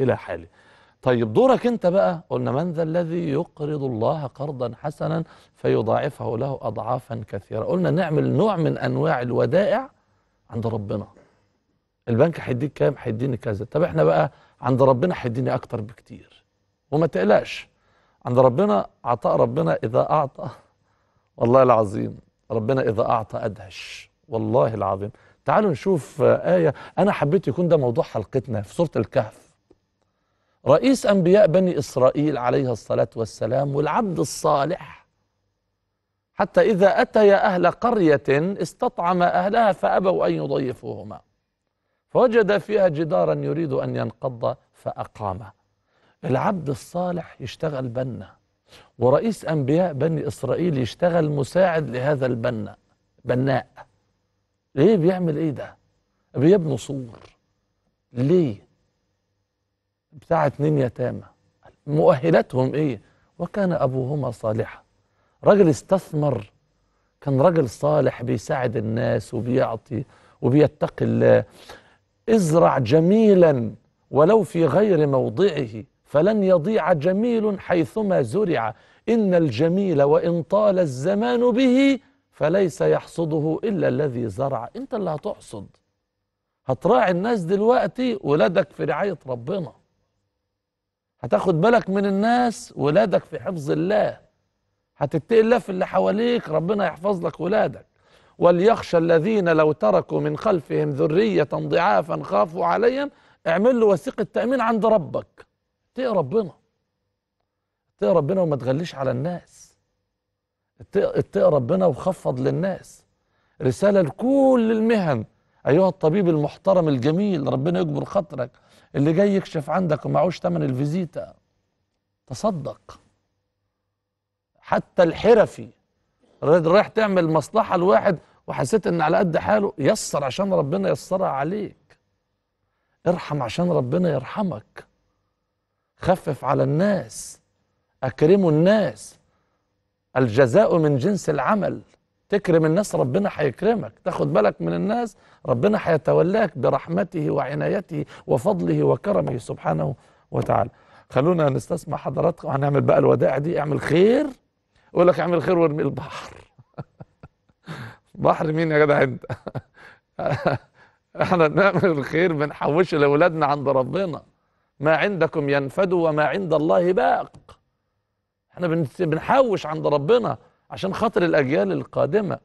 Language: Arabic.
إلى حاله طيب دورك أنت بقى قلنا من ذا الذي يقرض الله قرضا حسنا فيضاعفه له أضعافا كثيرة قلنا نعمل نوع من أنواع الودائع عند ربنا البنك هيديك كام هيديني كذا طب احنا بقى عند ربنا هيديني أكتر بكتير وما تقلقش عند ربنا عطاء ربنا إذا أعطى والله العظيم ربنا إذا أعطى أدهش والله العظيم تعالوا نشوف آية أنا حبيت يكون ده موضوع حلقتنا في سورة الكهف رئيس أنبياء بني إسرائيل عليه الصلاة والسلام والعبد الصالح حتى إذا أتيا أهل قرية استطعم أهلها فأبوا أن يضيفوهما فوجد فيها جدارا يريد أن ينقض فأقامه العبد الصالح يشتغل بنا ورئيس أنبياء بني إسرائيل يشتغل مساعد لهذا البنا بناء ليه بيعمل إيه ده بيبنوا صور ليه بتاع اتنين يتامى مؤهلاتهم ايه وكان ابوهما صالحا راجل استثمر كان راجل صالح بيساعد الناس وبيعطي وبيتقي الله ازرع جميلا ولو في غير موضعه فلن يضيع جميل حيثما زرع ان الجميل وان طال الزمان به فليس يحصده الا الذي زرع انت اللي هتحصد هتراعي الناس دلوقتي ولادك في رعايه ربنا هتاخد بالك من الناس ولادك في حفظ الله هتتقي الله في اللي حواليك ربنا يحفظ لك ولادك وليخشى الذين لو تركوا من خلفهم ذرية ضعافا خافوا عليهم اعمل له وثيقة تأمين عند ربك اتقي ربنا اتقي ربنا وما تغليش على الناس اتقي ربنا وخفض للناس رسالة لكل المهن أيها الطبيب المحترم الجميل ربنا يجبر خاطرك اللي جاي يكشف عندك ومعوش ثمن الفيزيتا تصدق حتى الحرفي رايح تعمل مصلحة لواحد وحسيت ان على قد حاله يسر عشان ربنا يسرها عليك ارحم عشان ربنا يرحمك خفف على الناس اكرموا الناس الجزاء من جنس العمل تكرم الناس ربنا هيكرمك تاخد بالك من الناس ربنا هيتولاك برحمته وعنايته وفضله وكرمه سبحانه وتعالى خلونا نستسمع حضراتكم هنعمل بقى الودائع دي اعمل خير يقول لك اعمل خير وارمي البحر بحر مين يا جدع انت احنا بنعمل الخير بنحوش لاولادنا عند ربنا ما عندكم ينفد وما عند الله باق احنا بنحوش عند ربنا عشان خاطر الأجيال القادمة